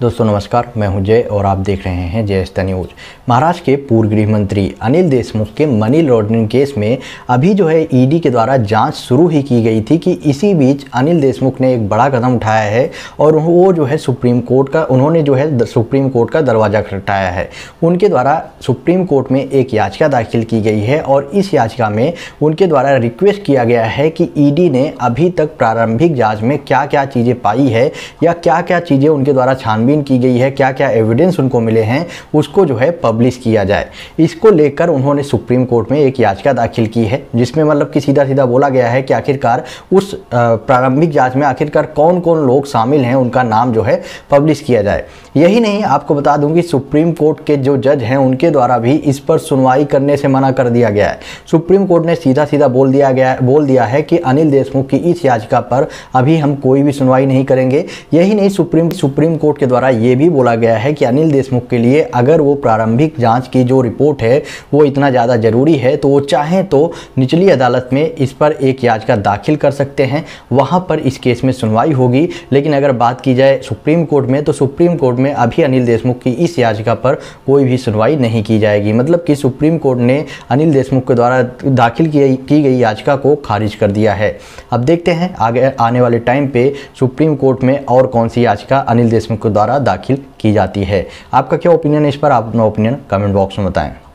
दोस्तों नमस्कार मैं हूं जय और आप देख रहे हैं जय एस्ता न्यूज महाराष्ट्र के पूर्व गृह मंत्री अनिल देशमुख के मनी लॉन्ड्रिंग केस में अभी जो है ईडी e के द्वारा जांच शुरू ही की गई थी कि इसी बीच अनिल देशमुख ने एक बड़ा कदम उठाया है और वो जो है सुप्रीम कोर्ट का उन्होंने जो है सुप्रीम कोर्ट का दरवाज़ा खटाया है उनके द्वारा सुप्रीम कोर्ट में एक याचिका दाखिल की गई है और इस याचिका में उनके द्वारा रिक्वेस्ट किया गया है कि ई e ने अभी तक प्रारंभिक जाँच में क्या क्या चीज़ें पाई है या क्या क्या चीज़ें उनके द्वारा छानबीन छानबीन की गई है क्या क्या एविडेंस उनको मिले हैं उसको जो है पब्लिश किया जाए इसको लेकर उन्होंने सुप्रीम कोर्ट में एक याचिका दाखिल की है जिसमें मतलब कि सीधा सीधा बोला गया है कि आखिरकार उस प्रारंभिक जाँच में आखिरकार कौन कौन लोग शामिल हैं उनका नाम जो है पब्लिश किया जाए यही नहीं आपको बता दूँ कि सुप्रीम कोर्ट के जो जज हैं उनके द्वारा भी इस पर सुनवाई करने से मना कर दिया गया है सुप्रीम कोर्ट ने सीधा सीधा बोल दिया गया बोल दिया है कि अनिल देशमुख की इस याचिका पर अभी हम कोई भी सुनवाई नहीं करेंगे यही नहीं सुप्रीम सुप्रीम कोर्ट के द्वारा द्वारा ये भी बोला गया है कि अनिल देशमुख के लिए अगर वो प्रारंभिक जांच की जो रिपोर्ट है वो इतना ज़्यादा ज़रूरी है तो वो चाहें तो निचली अदालत में इस पर एक याचिका दाखिल कर सकते हैं वहाँ पर इस केस में सुनवाई होगी लेकिन अगर बात की जाए सुप्रीम कोर्ट में तो सुप्रीम कोर्ट में अभी अनिल देशमुख की इस याचिका पर कोई भी सुनवाई नहीं की जाएगी मतलब कि सुप्रीम कोर्ट ने अनिल देशमुख के द्वारा दाखिल की गई याचिका को खारिज कर दिया है अब देखते हैं आगे आने वाले टाइम पे सुप्रीम कोर्ट में और कौन सी याचिका अनिल देशमुख के द्वारा दाखिल की जाती है आपका क्या ओपिनियन है इस पर आप अपना ओपिनियन कमेंट बॉक्स में बताएं